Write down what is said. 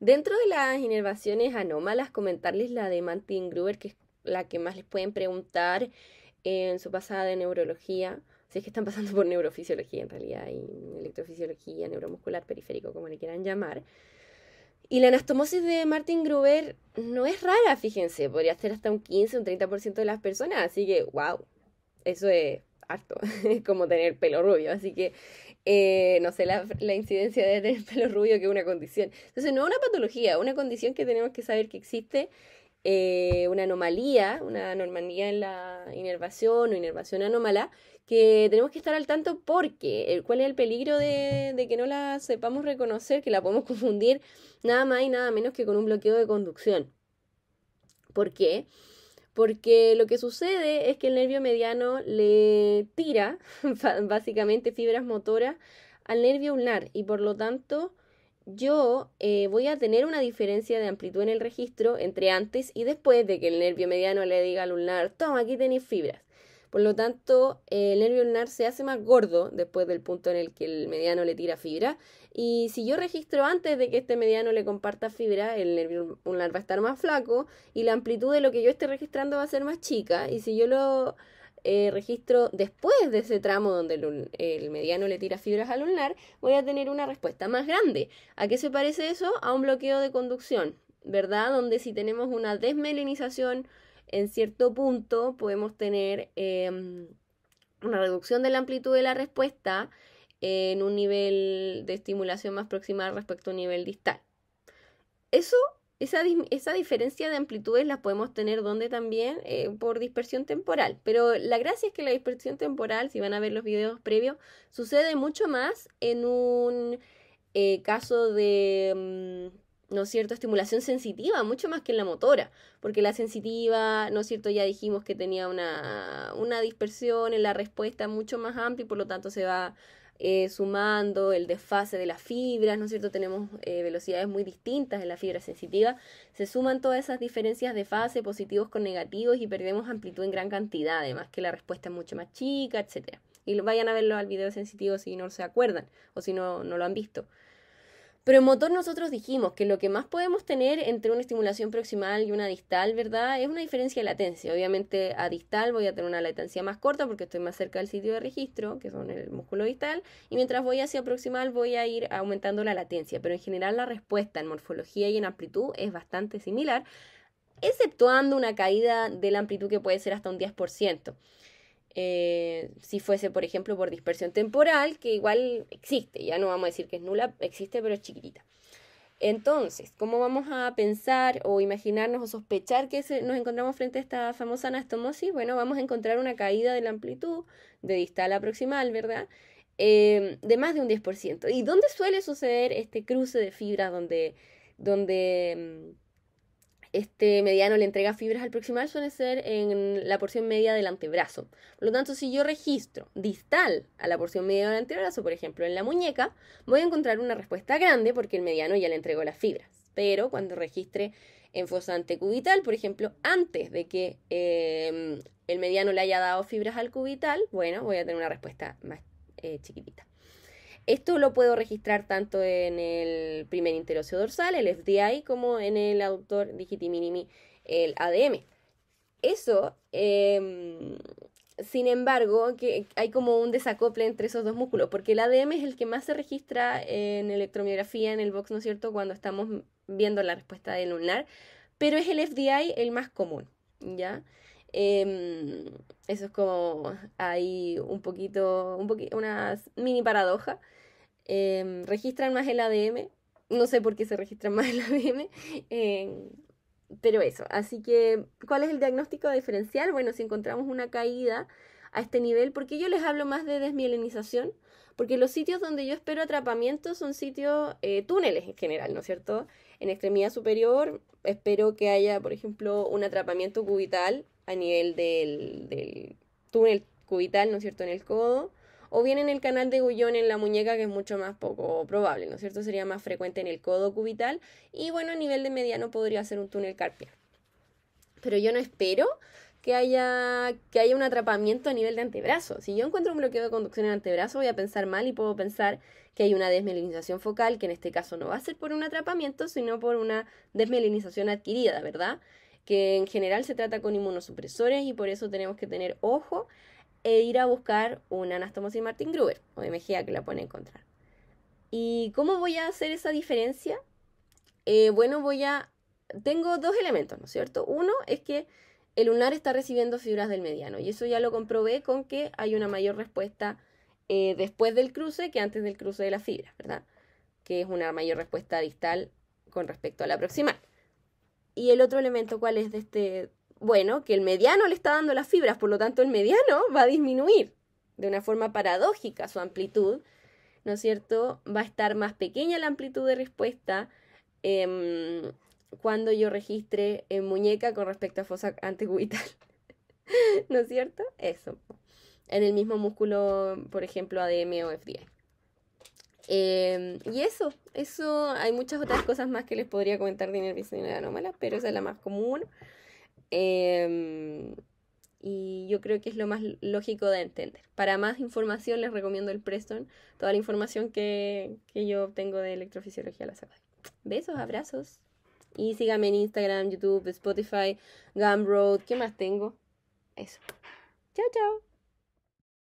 Dentro de las inervaciones anómalas, comentarles la de Martin Gruber, que es la que más les pueden preguntar en su pasada de neurología. Si es que están pasando por neurofisiología en realidad, y electrofisiología, neuromuscular periférico, como le quieran llamar. Y la anastomosis de Martin Gruber no es rara, fíjense, podría ser hasta un 15, un 30% de las personas, así que, wow, eso es harto, como tener pelo rubio. Así que, eh, no sé, la, incidencia de tener pelo rubio que es una condición. Entonces, no es una patología, una condición que tenemos que saber que existe, eh, una anomalía, una anomalía en la inervación o inervación anómala, que tenemos que estar al tanto porque, eh, ¿cuál es el peligro de, de que no la sepamos reconocer, que la podemos confundir nada más y nada menos que con un bloqueo de conducción? ¿Por qué? porque lo que sucede es que el nervio mediano le tira básicamente fibras motoras al nervio ulnar y por lo tanto yo eh, voy a tener una diferencia de amplitud en el registro entre antes y después de que el nervio mediano le diga al ulnar, toma, aquí tenéis fibras. Por lo tanto, el nervio ulnar se hace más gordo después del punto en el que el mediano le tira fibra. Y si yo registro antes de que este mediano le comparta fibra, el nervio ulnar va a estar más flaco y la amplitud de lo que yo esté registrando va a ser más chica. Y si yo lo eh, registro después de ese tramo donde el, mediano le tira fibras al ulnar, voy a tener una respuesta más grande. ¿A qué se parece eso? A un bloqueo de conducción, ¿verdad? Donde si tenemos una desmelinización en cierto punto podemos tener em, una reducción de la amplitud de la respuesta en un nivel de estimulación más próxima respecto a un nivel distal. Eso, esa, esa diferencia de amplitudes la podemos tener donde también eh, por dispersión temporal, pero la gracia es que la dispersión temporal, si van a ver los videos previos, sucede mucho más en un eh, caso de... Em, ¿no es cierto?, estimulación sensitiva, mucho más que en la motora, porque la sensitiva, ¿no es cierto?, ya dijimos que tenía una, una dispersión en la respuesta mucho más amplia y por lo tanto se va eh, sumando el desfase de las fibras, ¿no es cierto? Tenemos eh, velocidades muy distintas en la fibra sensitiva. Se suman todas esas diferencias de fase, positivos con negativos, y perdemos amplitud en gran cantidad, además que la respuesta es mucho más chica, etc. Y vayan a verlo al video sensitivo si no se acuerdan o si no, no lo han visto. Pero en motor nosotros dijimos que lo que más podemos tener entre una estimulación proximal y una distal, ¿verdad? Es una diferencia de latencia. Obviamente a distal voy a tener una latencia más corta porque estoy más cerca del sitio de registro, que son el músculo distal, y mientras voy hacia proximal voy a ir aumentando la latencia. Pero en general la respuesta en morfología y en amplitud es bastante similar, exceptuando una caída de la amplitud que puede ser hasta un 10%. Eh, si fuese, por ejemplo, por dispersión temporal, que igual existe, ya no vamos a decir que es nula, existe, pero es chiquitita. Entonces, ¿cómo vamos a pensar o imaginarnos o sospechar que nos encontramos frente a esta famosa anastomosis? Bueno, vamos a encontrar una caída de la amplitud de distal a ¿verdad? Em, de más de un 10%. ¿Y dónde suele suceder este cruce de fibras donde, donde em, este mediano le entrega fibras al proximal suele ser en la porción media del antebrazo. Por lo tanto, si yo registro distal a la porción media del antebrazo, por ejemplo, en la muñeca, voy a encontrar una respuesta grande porque el mediano ya le entregó las fibras. Pero cuando registre en fosa antecubital, por ejemplo, antes de que em, el mediano le haya dado fibras al cubital, bueno, voy a tener una respuesta más eh, chiquitita. Esto lo puedo registrar tanto en el primer interocio dorsal, el FDI, como en el aductor minimi, el ADM. Eso, em, sin embargo, que hay como un desacople entre esos dos músculos, porque el ADM es el que más se registra en electromiografía, en el box, ¿no es cierto?, cuando estamos viendo la respuesta del lunar, pero es el FDI el más común, ¿ya? Em, eso es como hay un poquito, un una mini paradoja. Em, registran más el ADM, no sé por qué se registran más el ADM, em, pero eso, así que, ¿cuál es el diagnóstico diferencial? Bueno, si encontramos una caída a este nivel, porque yo les hablo más de desmielinización, porque los sitios donde yo espero atrapamiento son sitios eh, túneles en general, ¿no es cierto? En extremidad superior espero que haya, por ejemplo, un atrapamiento cubital a nivel del, del túnel cubital, ¿no es cierto?, en el codo o bien en el canal de Gullón en la muñeca, que es mucho más poco probable, ¿no es cierto? Sería más frecuente en el codo cubital y bueno, a nivel de mediano podría ser un túnel carpiano. Pero yo no espero que haya, que haya un atrapamiento a nivel de antebrazo. Si yo encuentro un bloqueo de conducción en antebrazo, voy a pensar mal y puedo pensar que hay una desmelinización focal, que en este caso no va a ser por un atrapamiento, sino por una desmelinización adquirida, ¿verdad? Que en general se trata con inmunosupresores y por eso tenemos que tener ojo e ir a buscar una anastomosis Martin Gruber o MGA que la a encontrar. ¿Y cómo voy a hacer esa diferencia? Eh, bueno, voy a... Tengo dos elementos, ¿no es cierto? Uno es que el lunar está recibiendo fibras del mediano y eso ya lo comprobé con que hay una mayor respuesta eh, después del cruce que antes del cruce de las fibras, ¿verdad? Que es una mayor respuesta distal con respecto a la proximal. Y el otro elemento, ¿cuál es de este, bueno, que el mediano le está dando las fibras, por lo tanto el mediano va a disminuir de una forma paradójica su amplitud, ¿no es cierto? Va a estar más pequeña la amplitud de respuesta eh, cuando yo registre en muñeca con respecto a fosa antecubital, ¿no es cierto? Eso. En el mismo músculo, por ejemplo, ADM o FDI. Eh, em, y eso, eso, hay muchas otras cosas más que les podría comentar de nervios anómala, pero esa es la más común. Em, y yo creo que es lo más lógico de entender. Para más información les recomiendo el Preston, toda la información que, que yo obtengo de electrofisiología la saco. Besos, abrazos. Y síganme en Instagram, YouTube, Spotify, Gumroad, ¿qué más tengo? Eso. Chao, chao.